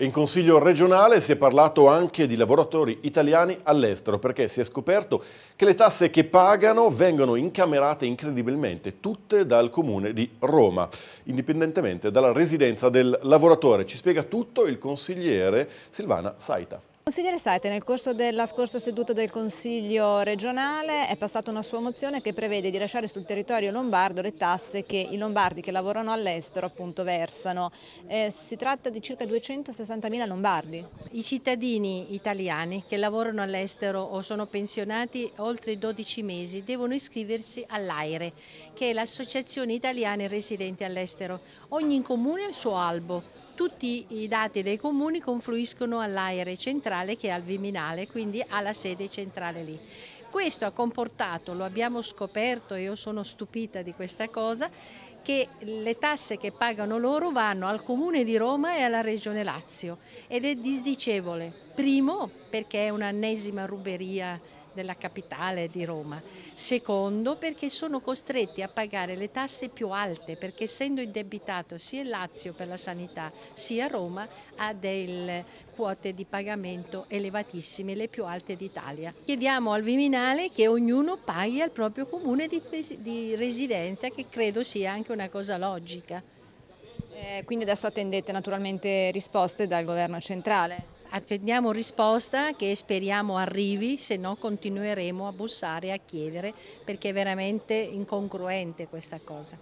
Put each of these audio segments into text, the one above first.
In Consiglio regionale si è parlato anche di lavoratori italiani all'estero perché si è scoperto che le tasse che pagano vengono incamerate incredibilmente tutte dal comune di Roma, indipendentemente dalla residenza del lavoratore. Ci spiega tutto il consigliere Silvana Saita. Consigliere Saite, nel corso della scorsa seduta del Consiglio regionale è passata una sua mozione che prevede di lasciare sul territorio lombardo le tasse che i lombardi che lavorano all'estero appunto versano. Eh, si tratta di circa 260.000 lombardi. I cittadini italiani che lavorano all'estero o sono pensionati oltre 12 mesi devono iscriversi all'AIRE, che è l'Associazione Italiana Residenti all'estero. Ogni comune ha il suo albo tutti i dati dei comuni confluiscono all'aere centrale che è al Viminale, quindi alla sede centrale lì. Questo ha comportato, lo abbiamo scoperto, e io sono stupita di questa cosa, che le tasse che pagano loro vanno al Comune di Roma e alla Regione Lazio ed è disdicevole. Primo perché è un'ennesima ruberia della capitale di Roma. Secondo perché sono costretti a pagare le tasse più alte perché essendo indebitato sia il Lazio per la sanità sia Roma ha delle quote di pagamento elevatissime, le più alte d'Italia. Chiediamo al Viminale che ognuno paghi al proprio comune di, di residenza che credo sia anche una cosa logica. Eh, quindi adesso attendete naturalmente risposte dal governo centrale. Attendiamo risposta che speriamo arrivi, se no continueremo a bussare, e a chiedere, perché è veramente incongruente questa cosa.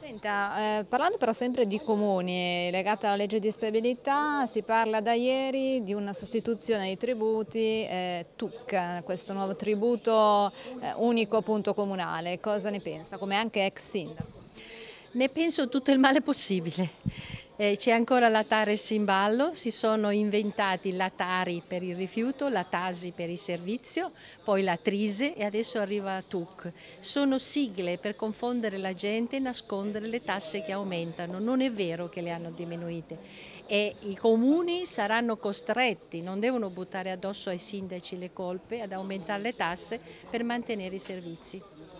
Senta, eh, parlando però sempre di comuni, eh, legata alla legge di stabilità, si parla da ieri di una sostituzione dei tributi eh, TUC, questo nuovo tributo eh, unico appunto comunale. Cosa ne pensa? Come anche ex sindaco? Ne penso tutto il male possibile eh, c'è ancora la Tares in ballo, si sono inventati la Tari per il rifiuto, la Tasi per il servizio, poi la Trise e adesso arriva TUC. Sono sigle per confondere la gente e nascondere le tasse che aumentano, non è vero che le hanno diminuite e i comuni saranno costretti, non devono buttare addosso ai sindaci le colpe, ad aumentare le tasse per mantenere i servizi.